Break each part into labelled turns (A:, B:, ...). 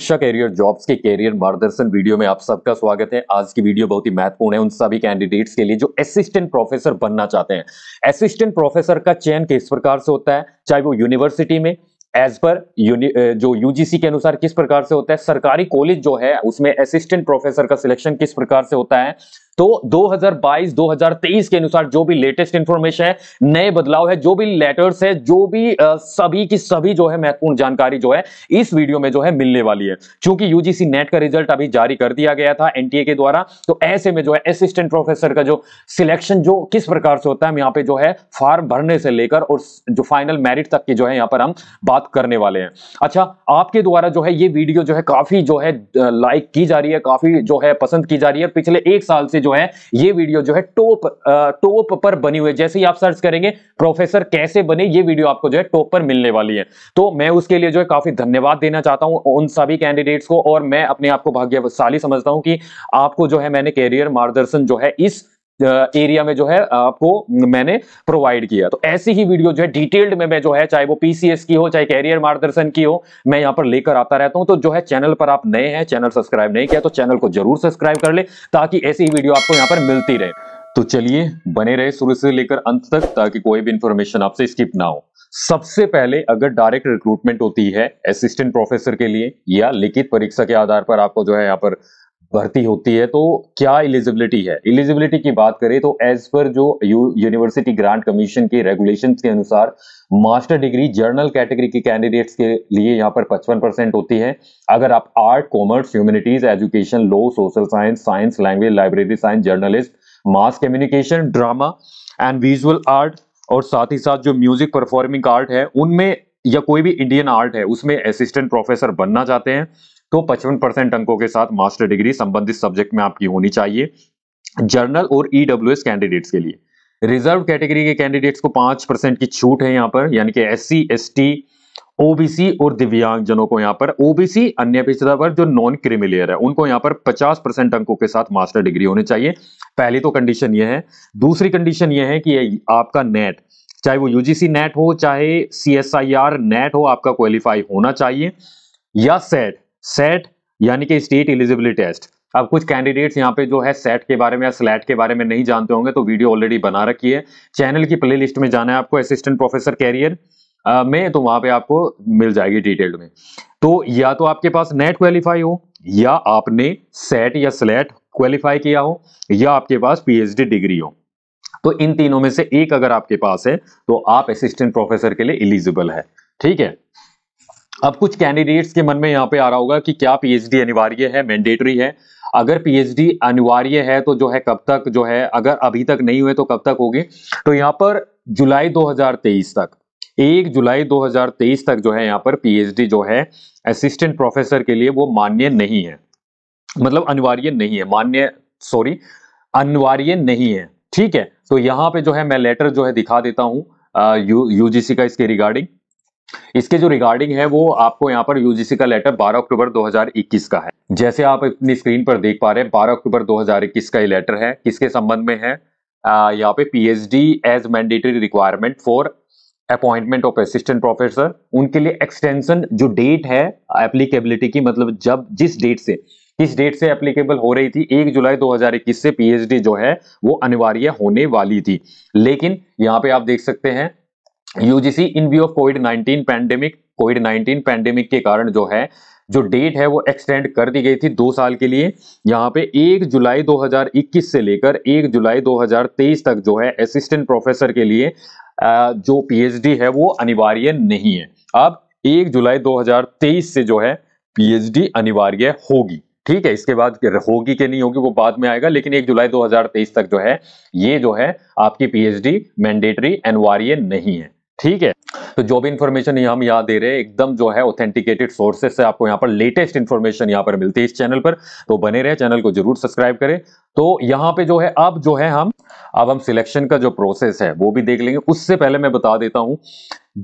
A: शिक्षा career jobs के career मार्गदर्शन वीडियो में आप सबका स्वागत है आज की वीडियो बहुत ही महत्वपूर्ण है उन सभी कैंडिडेट्स के लिए जो असिस्टेंट प्रोफेसर बनना चाहते हैं असिस्टेंट प्रोफेसर का चयन किस प्रकार से होता है चाहे वो यूनिवर्सिटी में एज पर जो यूजीसी के अनुसार किस प्रकार से होता है सरकारी कॉलेज जो है उसमें असिस्टेंट प्रोफेसर का सिलेक्शन किस प्रकार से होता है तो 2022-2023 के अनुसार जो भी लेटेस्ट इंफॉर्मेशन है नए बदलाव है जो भी लेटर्स है जो भी आ, सभी की सभी जो है महत्वपूर्ण जानकारी जो है इस वीडियो में जो है मिलने वाली है क्योंकि यूजीसी नेट का रिजल्ट अभी जारी कर दिया गया था एनटीए के द्वारा तो ऐसे में जो है असिस्टेंट प्रोफेसर का जो सिलेक्शन जो किस प्रकार से होता है हम यहाँ पे जो है फॉर्म भरने से लेकर और जो फाइनल मेरिट तक की जो है यहाँ पर हम बात करने वाले हैं अच्छा आपके द्वारा जो है ये वीडियो जो है काफी जो है लाइक की जा रही है काफी जो है पसंद की जा रही है पिछले एक साल से जो है ये वीडियो जो है टॉप टॉप पर बनी हुई है जैसे ही आप सर्च करेंगे प्रोफेसर कैसे बने ये वीडियो आपको जो है टॉप पर मिलने वाली है तो मैं उसके लिए जो है काफी धन्यवाद देना चाहता हूं उन सभी कैंडिडेट्स को और मैं अपने आप को भाग्यशाली समझता हूं कि आपको जो है मैंने कैरियर मार्गदर्शन जो है इस एरिया में जो है आपको मैंने प्रोवाइड किया तो ऐसी ही वीडियो जो है डिटेल्ड में मैं जो है चाहे वो पीसीएस की हो चाहे कैरियर मार्गदर्शन की हो मैं यहाँ पर लेकर आता रहता हूं तो जो है चैनल पर आप नए हैं चैनल सब्सक्राइब नहीं किया तो चैनल को जरूर सब्सक्राइब कर ले ताकि ऐसी ही वीडियो आपको यहाँ पर मिलती रहे तो चलिए बने रहे शुरू से लेकर अंत तक ताकि कोई भी इंफॉर्मेशन आपसे स्किप ना हो सबसे पहले अगर डायरेक्ट रिक्रूटमेंट होती है असिस्टेंट प्रोफेसर के लिए या लिखित परीक्षा के आधार पर आपको जो है यहाँ पर भर्ती होती है तो क्या एलिजिबिलिटी है एलिजिबिलिटी की बात करें तो एज पर जो यूनिवर्सिटी ग्रांट कमीशन के रेगुलेशन के अनुसार मास्टर डिग्री जर्नल कैटेगरी के कैंडिडेट्स के लिए यहाँ पर 55 परसेंट होती है अगर आप art commerce humanities education law social science science language library science journalist mass communication drama and visual art और साथ ही साथ जो म्यूजिक परफॉर्मिंग आर्ट है उनमें या कोई भी इंडियन आर्ट है उसमें असिस्टेंट प्रोफेसर बनना चाहते हैं तो 55 परसेंट अंकों के साथ मास्टर डिग्री संबंधित सब्जेक्ट में आपकी होनी चाहिए जर्नल और ईडब्ल्यू e कैंडिडेट्स के लिए रिजर्व कैटेगरी के कैंडिडेट्स को पांच परसेंट की छूट है यहाँ पर यानी कि S C S T OBC और दिव्यांगजनों को यहाँ पर ओबीसी अन्य पिछड़ा वर्ग जो नॉन क्रिमिलियर है उनको यहाँ पर 50 परसेंट अंकों के साथ मास्टर डिग्री होनी चाहिए पहली तो कंडीशन ये है दूसरी कंडीशन ये है कि आपका नेट चाहे वो यूजीसी नेट हो चाहे सी नेट हो आपका क्वालिफाई होना चाहिए या सेट सेट यानी कि स्टेट एलिजिबिलिटी टेस्ट अब कुछ कैंडिडेट्स यहाँ पे जो है सेट के बारे में या स्लैट के बारे में नहीं जानते होंगे तो वीडियो ऑलरेडी बना रखी है चैनल की प्ले में जाना है आपको असिस्टेंट प्रोफेसर कैरियर में तो वहां पे आपको मिल जाएगी डिटेल में तो या तो आपके पास नेट क्वालिफाई हो या आपने सेट या स्लेट क्वालिफाई किया हो या आपके पास पीएचडी डिग्री हो तो इन तीनों में से एक अगर आपके पास है तो आप असिस्टेंट प्रोफेसर के लिए इलिजिबल है ठीक है अब कुछ कैंडिडेट्स के मन में यहाँ पे आ रहा होगा कि क्या पीएचडी अनिवार्य है मैंडेटरी है अगर पीएचडी अनिवार्य है तो जो है कब तक जो है अगर अभी तक नहीं हुए तो कब तक होगी तो यहाँ पर जुलाई 2023 तक एक जुलाई 2023 तक जो है यहाँ पर पीएचडी जो है असिस्टेंट प्रोफेसर के लिए वो मान्य नहीं है मतलब अनिवार्य नहीं है मान्य सॉरी अनिवार्य नहीं है ठीक है तो यहाँ पे जो है मैं लेटर जो है दिखा देता हूँ यूजीसी का इसके रिगार्डिंग इसके जो रिगार्डिंग है वो आपको यहाँ पर यूजीसी का लेटर 12 अक्टूबर 2021 का है जैसे आप अपनी स्क्रीन पर देख पा रहे हैं 12 अक्टूबर 2021 का ये लेटर है किसके संबंध में है यहाँ पे PhD as mandatory requirement for appointment of assistant professor उनके लिए एक्सटेंशन जो डेट है एप्लीकेबिलिटी की मतलब जब जिस डेट से किस डेट से एप्लीकेबल हो रही थी एक जुलाई 2021 से पीएचडी जो है वो अनिवार्य होने वाली थी लेकिन यहाँ पे आप देख सकते हैं UGC in view of COVID 19 pandemic COVID 19 pandemic के कारण जो है जो डेट है वो एक्सटेंड कर दी गई थी दो साल के लिए यहाँ पे एक जुलाई 2021 से लेकर एक जुलाई 2023 तक जो है असिस्टेंट प्रोफेसर के लिए जो पीएचडी है वो अनिवार्य नहीं है अब एक जुलाई 2023 से जो है पीएचडी अनिवार्य होगी ठीक है इसके बाद होगी कि नहीं होगी वो बाद में आएगा लेकिन एक जुलाई 2023 तक जो है ये जो है आपकी पीएचडी मैंडेटरी अनिवार्य नहीं है ठीक है तो जो भी इंफॉर्मेशन हम यहाँ दे रहे हैं एकदम जो है ऑथेंटिकेटेड सोर्सेस से आपको यहाँ पर लेटेस्ट इन्फॉर्मेशन यहाँ पर मिलती है इस चैनल पर तो बने रहे चैनल को जरूर सब्सक्राइब करें तो यहाँ पे जो है अब जो है हम अब हम सिलेक्शन का जो प्रोसेस है वो भी देख लेंगे उससे पहले मैं बता देता हूँ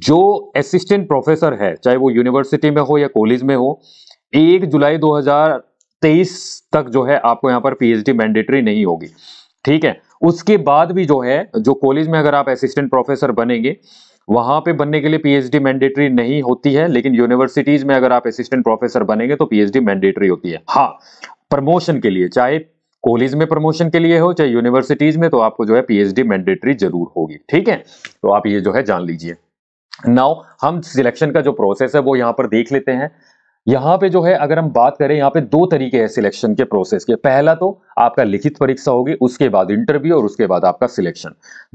A: जो असिस्टेंट प्रोफेसर है चाहे वो यूनिवर्सिटी में हो या कॉलेज में हो एक जुलाई दो तक जो है आपको यहाँ पर पीएचडी मैंडेटरी नहीं होगी ठीक है उसके बाद भी जो है जो कॉलेज में अगर आप असिस्टेंट प्रोफेसर बनेंगे वहां पे बनने के लिए पीएचडी मैंडेटरी नहीं होती है लेकिन यूनिवर्सिटीज में अगर आप असिस्टेंट प्रोफेसर बनेंगे तो पीएचडी मैंडेटरी होती है हाँ प्रमोशन के लिए चाहे कॉलेज में प्रमोशन के लिए हो चाहे यूनिवर्सिटीज में तो आपको जो है पीएचडी मैंडेटरी जरूर होगी ठीक है तो आप ये जो है जान लीजिए नाउ हम सिलेक्शन का जो प्रोसेस है वो यहां पर देख लेते हैं यहां पे जो है अगर हम बात करें यहां पे दो तरीके हैं सिलेक्शन के प्रोसेस के पहला तो आपका लिखित परीक्षा होगी उसके बाद इंटरव्यू और उसके बाद आपका सिलेक्शन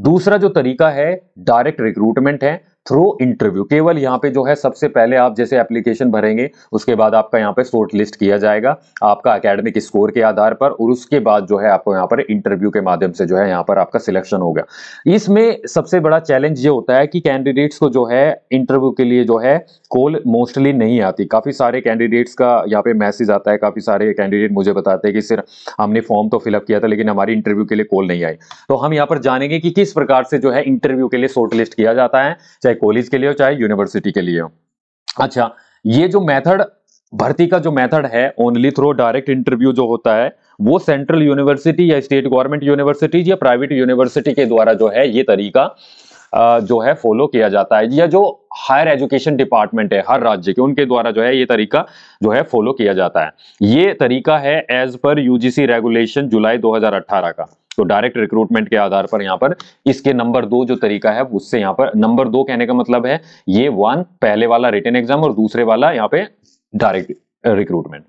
A: दूसरा जो तरीका है डायरेक्ट रिक्रूटमेंट है थ्रू इंटरव्यू केवल यहाँ पे जो है सबसे पहले आप जैसे एप्लीकेशन भरेंगे उसके बाद आपका यहाँ पे शॉर्ट लिस्ट किया जाएगा आपका अकेडमिक स्कोर के आधार पर और उसके बाद जो है आपको यहाँ पर इंटरव्यू के माध्यम से जो है यहाँ पर आपका सिलेक्शन होगा इसमें सबसे बड़ा चैलेंज ये होता है कि कैंडिडेट्स को जो है इंटरव्यू के लिए जो है कॉल मोस्टली नहीं आती काफ़ी सारे कैंडिडेट्स का यहाँ पे मैसेज आता है काफ़ी सारे कैंडिडेट मुझे बताते हैं कि सिर्फ हमने फॉर्म तो फिलअप किया था लेकिन हमारी इंटरव्यू के लिए कॉल नहीं आई तो हम यहाँ पर जानेंगे कि किस प्रकार से जो है इंटरव्यू के लिए शॉर्ट लिस्ट किया जाता है चाहे कॉलेज के लिए हो चाहे यूनिवर्सिटी के लिए हो अच्छा ये जो मेथड भर्ती का जो मेथड है ओनली थ्रू डायरेक्ट इंटरव्यू जो होता है वो सेंट्रल यूनिवर्सिटी या स्टेट गवर्नमेंट यूनिवर्सिटीज या प्राइवेट यूनिवर्सिटी के द्वारा जो है ये तरीका जो है फॉलो किया जाता है या जो हायर एजुकेशन डिपार्टमेंट है हर राज्य के उनके द्वारा जो है ये तरीका जो है फॉलो किया जाता है ये तरीका है एज पर यूजीसी रेगुलेशन जुलाई 2018 का तो डायरेक्ट रिक्रूटमेंट के आधार पर यहां पर इसके नंबर दो जो तरीका है उससे यहां पर नंबर दो कहने का मतलब है ये वन पहले वाला रिटर्न एग्जाम और दूसरे वाला यहां पर डायरेक्ट रिक्रूटमेंट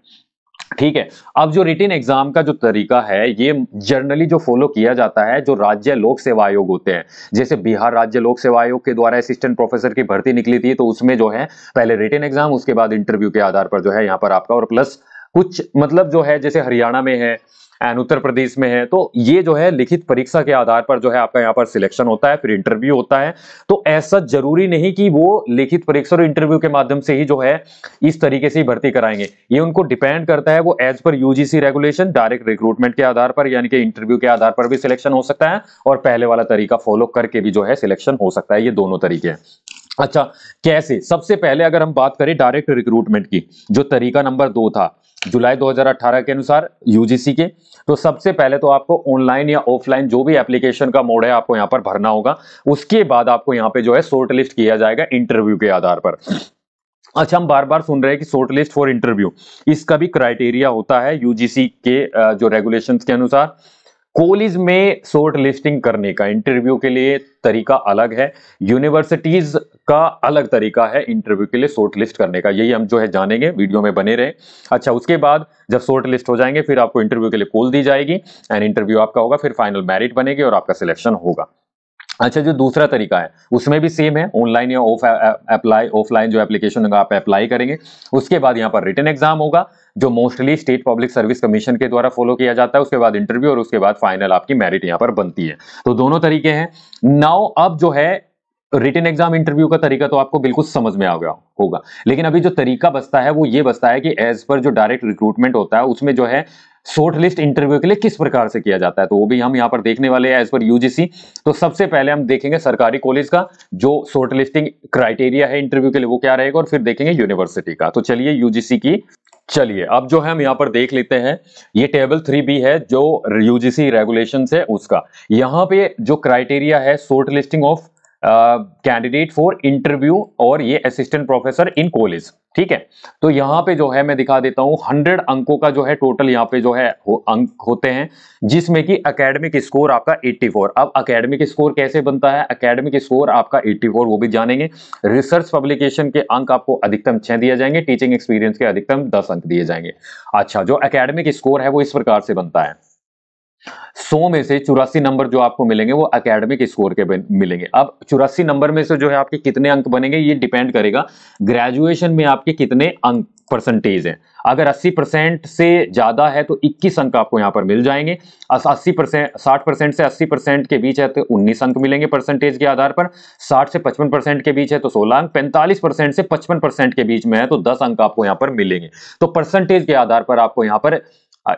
A: ठीक है अब जो रिटर्न एग्जाम का जो तरीका है ये जनरली जो फॉलो किया जाता है जो राज्य लोक सेवा आयोग होते हैं जैसे बिहार राज्य लोक सेवा आयोग के द्वारा असिस्टेंट प्रोफेसर की भर्ती निकली थी तो उसमें जो है पहले रिटर्न एग्जाम उसके बाद इंटरव्यू के आधार पर जो है यहां पर आपका और प्लस कुछ मतलब जो है जैसे हरियाणा में है एंड उत्तर प्रदेश में है तो ये जो है लिखित परीक्षा के आधार पर जो है आपका यहाँ पर सिलेक्शन होता है फिर इंटरव्यू होता है तो ऐसा जरूरी नहीं कि वो लिखित परीक्षा और इंटरव्यू के माध्यम से ही जो है इस तरीके से ही भर्ती कराएंगे ये उनको डिपेंड करता है वो as per UGC regulation direct recruitment के आधार पर यानी कि इंटरव्यू के आधार पर भी सिलेक्शन हो सकता है और पहले वाला तरीका फॉलो करके भी जो है सिलेक्शन हो सकता है ये दोनों तरीके हैं अच्छा कैसे सबसे पहले अगर हम बात करें डायरेक्ट रिक्रूटमेंट की जो तरीका नंबर दो था जुलाई 2018 के अनुसार यूजीसी के तो सबसे पहले तो आपको ऑनलाइन या ऑफलाइन जो भी एप्लीकेशन का मोड है आपको यहां पर भरना होगा उसके बाद आपको यहाँ पे जो है शॉर्ट लिस्ट किया जाएगा इंटरव्यू के आधार पर अच्छा हम बार बार सुन रहे हैं कि शॉर्ट लिस्ट फॉर इंटरव्यू इसका भी क्राइटेरिया होता है यूजीसी के जो रेगुलेशन के अनुसार कॉलेज में शॉर्ट लिस्टिंग करने का इंटरव्यू के लिए तरीका अलग है यूनिवर्सिटीज का अलग तरीका है इंटरव्यू के लिए शॉर्ट लिस्ट करने का यही हम जो है जानेंगे वीडियो में बने रहे अच्छा उसके बाद जब शॉर्ट लिस्ट हो जाएंगे फिर आपको इंटरव्यू के लिए कॉल दी जाएगी एंड इंटरव्यू आपका होगा फिर फाइनल मेरिट बनेगी और आपका सिलेक्शन होगा अच्छा जो दूसरा तरीका है उसमें भी सेम है ऑनलाइन या ऑफ अप्लाई ऑफलाइन जो एप्लीकेशन होगा आप अप्लाई करेंगे उसके बाद यहाँ पर रिटर्न एग्जाम होगा जो mostly state public service commission के द्वारा फॉलो किया जाता है उसके बाद इंटरव्यू और उसके बाद फाइनल आपकी मेरिट यहाँ पर बनती है तो दोनों तरीके हैं नाउ अब जो है रिटर्न एग्जाम इंटरव्यू का तरीका तो आपको बिल्कुल समझ में आ गया होगा लेकिन अभी जो तरीका बसता है वो ये बसता है कि एज पर जो डायरेक्ट रिक्रूटमेंट होता है उसमें जो है शॉर्ट लिस्ट इंटरव्यू के लिए किस प्रकार से किया जाता है तो वो भी हम यहाँ पर देखने वाले हैं एज पर यूजीसी तो सबसे पहले हम देखेंगे सरकारी कॉलेज का जो शॉर्ट लिस्टिंग क्राइटेरिया है इंटरव्यू के लिए वो क्या रहेगा और फिर देखेंगे यूनिवर्सिटी का तो चलिए यूजीसी की चलिए अब जो है हम यहाँ पर देख लेते हैं ये टेबल थ्री बी है जो यूजीसी रेगुलेशन है उसका यहाँ पे जो क्राइटेरिया है short listing of candidate for interview और ये असिस्टेंट प्रोफेसर इन कॉलेज ठीक है तो यहां पे जो है मैं दिखा देता हूं हंड्रेड अंकों का जो है टोटल यहाँ पे जो है हो, अंक होते हैं जिसमें कि एकेडमिक स्कोर आपका 84 अब एकेडमिक स्कोर कैसे बनता है एकेडमिक स्कोर आपका 84 वो भी जानेंगे रिसर्च पब्लिकेशन के अंक आपको अधिकतम छह दिए जाएंगे टीचिंग एक्सपीरियंस के अधिकतम दस अंक दिए जाएंगे अच्छा जो अकेडमिक स्कोर है वो इस प्रकार से बनता है सौ में से चौरासी नंबर जो आपको मिलेंगे वो अकेडमिक स्कोर के मिलेंगे अब चौरासी नंबर में से जो है आपके कितने अंक बनेंगे ये डिपेंड करेगा ग्रेजुएशन में आपके कितने अंक परसेंटेज है अगर 80 परसेंट से ज़्यादा है तो 21 अंक आपको यहां पर मिल जाएंगे 80 परसेंट 60 परसेंट से 80 परसेंट के बीच है तो 19 अंक मिलेंगे परसेंटेज के आधार पर 60 से 55 परसेंट के बीच है तो 16 अंक 45 परसेंट से 55 परसेंट के बीच में है तो 10 अंक आपको यहां पर मिलेंगे तो परसेंटेज के आधार पर आपको यहां पर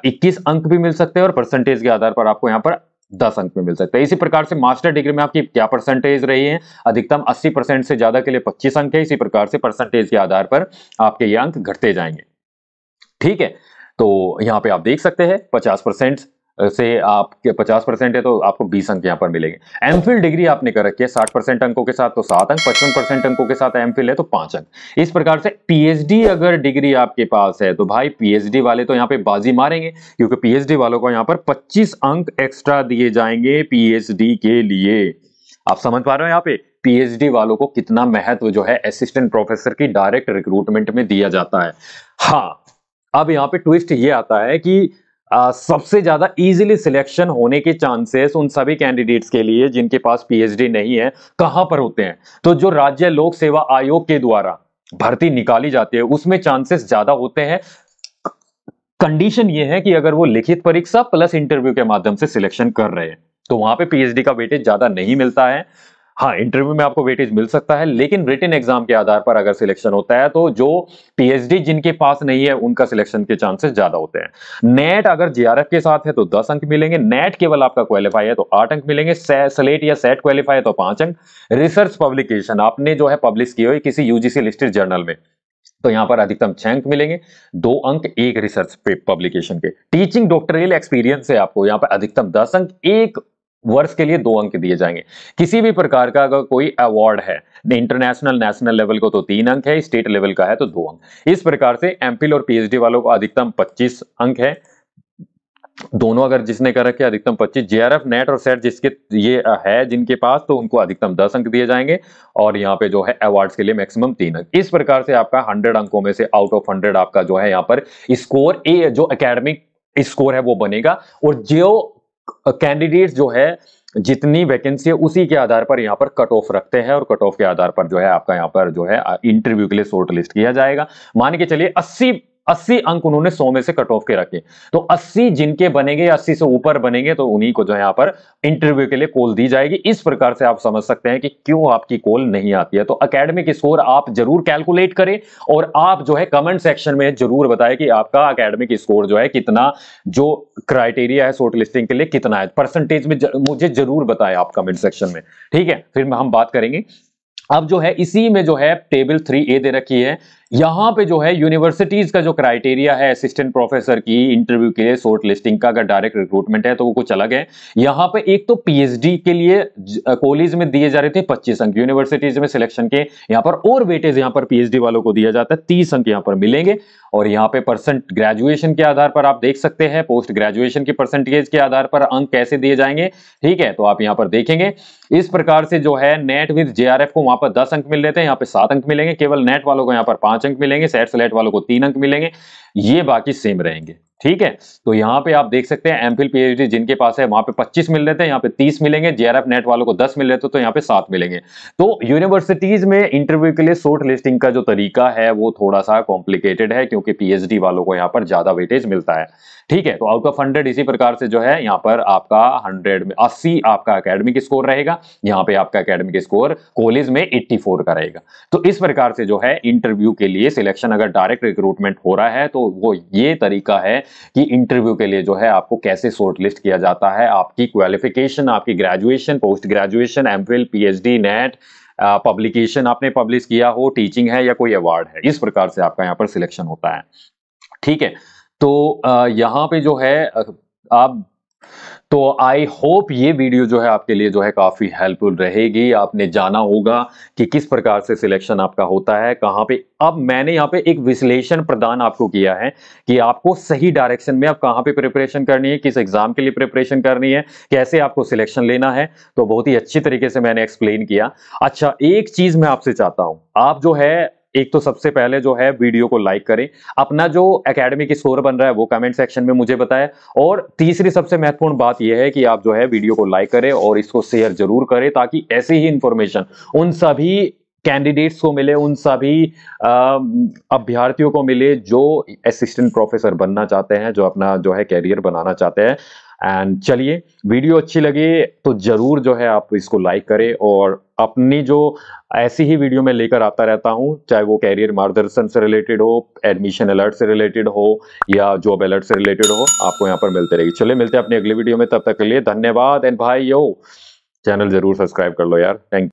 A: इक्कीस अंक भी मिल सकते हैं और परसेंटेज के आधार पर आपको यहाँ पर दस अंक में मिल सकता है इसी प्रकार से मास्टर डिग्री में आपकी क्या परसेंटेज रही है अधिकतम 80 परसेंट से ज्यादा के लिए 25 अंक है इसी प्रकार से परसेंटेज के आधार पर आपके ये अंक घटते जाएंगे ठीक है तो यहां पे आप देख सकते हैं 50 परसेंट से आपके पचास परसेंट है तो आपको बीस अंक यहाँ पर मिलेंगे एम डिग्री आपने कर रखी है साठ परसेंट अंकों के साथ तो सात अंक पचपन परसेंट अंकों के साथ एम है तो पांच अंक इस प्रकार से पीएचडी अगर डिग्री आपके पास है तो भाई पीएचडी वाले तो यहाँ पे बाजी मारेंगे क्योंकि पीएचडी वालों को यहाँ पर पच्चीस अंक एक्स्ट्रा दिए जाएंगे पीएचडी के लिए आप समझ पा रहे हो यहाँ पे पीएचडी वालों को कितना महत्व जो है असिस्टेंट प्रोफेसर की डायरेक्ट रिक्रूटमेंट में दिया जाता है हाँ अब यहाँ पे ट्विस्ट ये आता है कि सबसे ज़्यादा इजीली सिलेक्शन होने के चांसेस उन सभी कैंडिडेट्स के लिए जिनके पास पीएचडी नहीं है कहां पर होते हैं तो जो राज्य लोक सेवा आयोग के द्वारा भर्ती निकाली जाती है उसमें चांसेस ज़्यादा होते हैं कंडीशन ये है कि अगर वो लिखित परीक्षा प्लस इंटरव्यू के माध्यम से सिलेक्शन कर रहे हैं तो वहां पे पीएचडी का वेटेज ज्यादा नहीं मिलता है हाँ इंटरव्यू में आपको वेटेज मिल सकता है लेकिन रिटर्न एग्जाम के आधार पर अगर सिलेक्शन होता है तो जो पीएचडी जिनके पास नहीं है उनका सिलेक्शन के चांसेस ज्यादा होते हैं नेट अगर जीआरएफ के साथ है तो दस अंक मिलेंगे नेट केवल आपका क्वालिफाई है तो आठ अंक मिलेंगे सेलेट या सेट क्वालिफाई है तो पांच अंक रिसर्च पब्लिकेशन आपने जो है पब्लिश किए हुई किसी यूजीसी लिस्टेड जर्नल में तो यहाँ पर अधिकतम छह अंक मिलेंगे दो अंक एक रिसर्च पब्लिकेशन के टीचिंग डॉक्टरियल एक्सपीरियंस है आपको यहां पर अधिकतम दस अंक एक वर्ष के लिए दो अंक दिए जाएंगे किसी भी प्रकार का अगर कोई अवार्ड है इंटरनेशनल नेशनल लेवल को तो तीन अंक है स्टेट लेवल का है तो दो अंक इस प्रकार से एमफिल और पीएचडी वालों को अधिकतम 25 अंक है दोनों अगर जिसने कर रखे अधिकतम 25 जेआरएफ नेट और सेट जिसके ये है जिनके पास तो उनको अधिकतम 10 अंक दिए जाएंगे और यहाँ पे जो है अवार्ड्स के लिए मैक्सिमम तीन अंक इस प्रकार से आपका 100 अंकों में से आउट ऑफ 100 आपका जो है यहाँ पर स्कोर ए जो एकेडमिक स्कोर है वो बनेगा और जो कैंडिडेट्स जो है जितनी वैकेंसी है उसी के आधार पर यहाँ पर कट ऑफ रखते हैं और कट ऑफ के आधार पर जो है आपका यहाँ पर जो है इंटरव्यू के लिए शॉर्ट लिस्ट किया जाएगा मान के चलिए अस्सी अस्सी अंक उन्होंने सौ में से कट ऑफ के रखे तो अस्सी जिनके बनेंगे अस्सी से ऊपर बनेंगे तो उन्हीं को जो यहां पर इंटरव्यू के लिए कॉल दी जाएगी इस प्रकार से आप समझ सकते हैं कि क्यों आपकी कॉल नहीं आती है तो अकेडमिक स्कोर आप जरूर कैलकुलेट करें और आप जो है कमेंट सेक्शन में जरूर बताएं कि आपका अकेडमिक स्कोर जो है कितना जो क्राइटेरिया है शॉर्ट लिस्टिंग के लिए कितना है परसेंटेज में जर, मुझे जरूर बताएं आप कमेंट सेक्शन में ठीक है फिर हम बात करेंगे अब जो है इसी में जो है टेबल थ्री ए दे रखी है यहां पे जो है यूनिवर्सिटीज का जो क्राइटेरिया है असिस्टेंट प्रोफेसर की इंटरव्यू के लिए शॉर्ट लिस्टिंग का अगर डायरेक्ट रिक्रूटमेंट है तो वो कुछ अलग है यहां पे एक तो पीएचडी के लिए कॉलेज में दिए जा रहे थे पच्चीस अंक यूनिवर्सिटीज में सिलेक्शन के यहाँ पर और वेटेज यहां पर पीएचडी वालों को दिया जाता है तीस अंक यहां पर मिलेंगे और यहाँ पे परसेंट ग्रेजुएशन के आधार पर आप देख सकते हैं पोस्ट ग्रेजुएशन के परसेंटेज के आधार पर अंक कैसे दिए जाएंगे ठीक है तो आप यहाँ पर देखेंगे इस प्रकार से जो है नेट विद जेआरएफ को वहां पर दस अंक मिल रहे थे यहाँ पे सात अंक मिलेंगे केवल नेट वालों को यहाँ पर पांच पांच अंक मिलेंगे सैट सलेट वालों को तीन अंक मिलेंगे ये बाकी सेम रहेंगे ठीक है तो यहाँ पे आप देख सकते हैं एमफिल पीएचडी जिनके पास है वहां पे 25 मिल रहे थे यहाँ पे 30 मिलेंगे जेआरएफ नेट वालों को 10 मिल रहे थे तो यहाँ पे 7 मिलेंगे तो यूनिवर्सिटीज में इंटरव्यू के लिए शॉर्ट लिस्टिंग का जो तरीका है वो थोड़ा सा कॉम्प्लिकेटेड है क्योंकि पीएचडी वालों को यहाँ पर ज्यादा वेटेज मिलता है ठीक है तो आउट ऑफ हंड्रेड इसी प्रकार से जो है यहाँ पर आपका हंड्रेड में अस्सी आपका अकेडमिक स्कोर रहेगा यहाँ पे आपका अकेडमिक स्कोर कॉलेज में एट्टी फोर का रहेगा तो इस प्रकार से जो है इंटरव्यू के लिए सिलेक्शन अगर डायरेक्ट रिक्रूटमेंट हो रहा है तो वो ये तरीका है कि इंटरव्यू के लिए जो है आपको कैसे शॉर्ट लिस्ट किया जाता है आपकी क्वालिफिकेशन आपकी graduation post graduation M Phil P NET publication आपने पब्लिश किया हो टीचिंग है या कोई अवार्ड है इस प्रकार से आपका यहाँ पर सिलेक्शन होता है ठीक है तो यहाँ पे जो है आप तो आई होप ये वीडियो जो है आपके लिए जो है काफ़ी हेल्पफुल रहेगी आपने जाना होगा कि किस प्रकार से सिलेक्शन आपका होता है कहाँ पे अब मैंने यहाँ पे एक विश्लेषण प्रदान आपको किया है कि आपको सही डायरेक्शन में आप कहाँ पे प्रिपरेशन करनी है किस एग्ज़ाम के लिए प्रिपरेशन करनी है कैसे आपको सिलेक्शन लेना है तो बहुत ही अच्छी तरीके से मैंने एक्सप्लेन किया अच्छा एक चीज़ मैं आपसे चाहता हूँ आप जो है एक तो सबसे पहले जो है वीडियो को लाइक करें अपना जो एकेडमी की स्कोर बन रहा है वो कमेंट सेक्शन में मुझे बताएं और तीसरी सबसे महत्वपूर्ण बात यह है कि आप जो है वीडियो को लाइक करें और इसको शेयर जरूर करें ताकि ऐसी ही इंफॉर्मेशन उन सभी कैंडिडेट्स को मिले उन सभी अभ्यर्थियों को मिले जो असिस्टेंट प्रोफेसर बनना चाहते हैं जो अपना जो है कैरियर बनाना चाहते हैं एंड चलिए वीडियो अच्छी लगे तो ज़रूर जो है आप इसको लाइक करें और अपनी जो ऐसी ही वीडियो मैं लेकर आता रहता हूँ चाहे वो कैरियर मार्गदर्शन से रिलेटेड हो एडमिशन अलर्ट से रिलेटेड हो या जॉब अलर्ट से रिलेटेड हो आपको यहां पर मिलते रहेगी चलिए मिलते हैं अपनी अगली वीडियो में तब तक के लिए धन्यवाद एंड भाई यो चैनल जरूर सब्सक्राइब कर लो यार थैंक